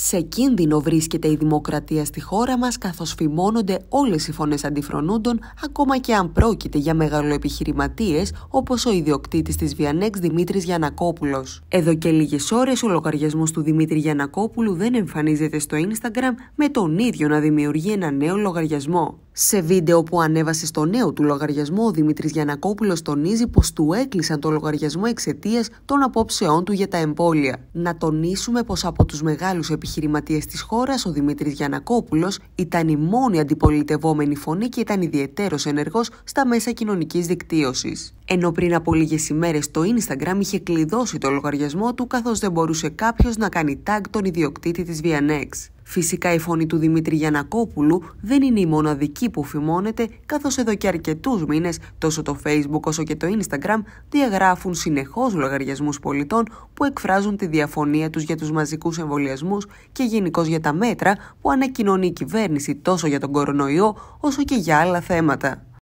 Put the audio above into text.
Σε κίνδυνο βρίσκεται η δημοκρατία στη χώρα μας καθώς φημώνονται όλες οι φωνές αντιφρονούντων ακόμα και αν πρόκειται για μεγαλοεπιχειρηματίες όπως ο ιδιοκτήτης της Βιανέξ Δημήτρης Γιανακόπουλος. Εδώ και λίγες ώρες ο λογαριασμός του Δημήτρη Γιανακόπουλου δεν εμφανίζεται στο Instagram με τον ίδιο να δημιουργεί ένα νέο λογαριασμό. Σε βίντεο που ανέβασε στο νέο του λογαριασμό, ο Δημήτρης Γιανακόπουλος τονίζει πως του έκλεισαν το λογαριασμό εξαιτίας των απόψεών του για τα εμπόλια. Να τονίσουμε πως από τους μεγάλους επιχειρηματίες επιχειρηματίες της χώρας, ο Δημήτρης Γιανακόπουλος ήταν η μόνη αντιπολιτευόμενη φωνή και ήταν ιδιαίτερος ενεργός στα μέσα κοινωνικής δικτύωσης ενώ πριν από λίγες ημέρες το Instagram είχε κλειδώσει το λογαριασμό του καθώς δεν μπορούσε κάποιος να κάνει tag τον ιδιοκτήτη της VNX. Φυσικά η φωνή του Δημήτρη Γιανακόπουλου δεν είναι η μοναδική που φημώνεται καθώς εδώ και αρκετούς μήνες τόσο το Facebook όσο και το Instagram διαγράφουν συνεχώς λογαριασμούς πολιτών που εκφράζουν τη διαφωνία τους για τους μαζικούς εμβολιασμούς και γενικώς για τα μέτρα που ανακοινώνει η κυβέρνηση τόσο για τον κορονοϊό όσο και για άλλα θέματα.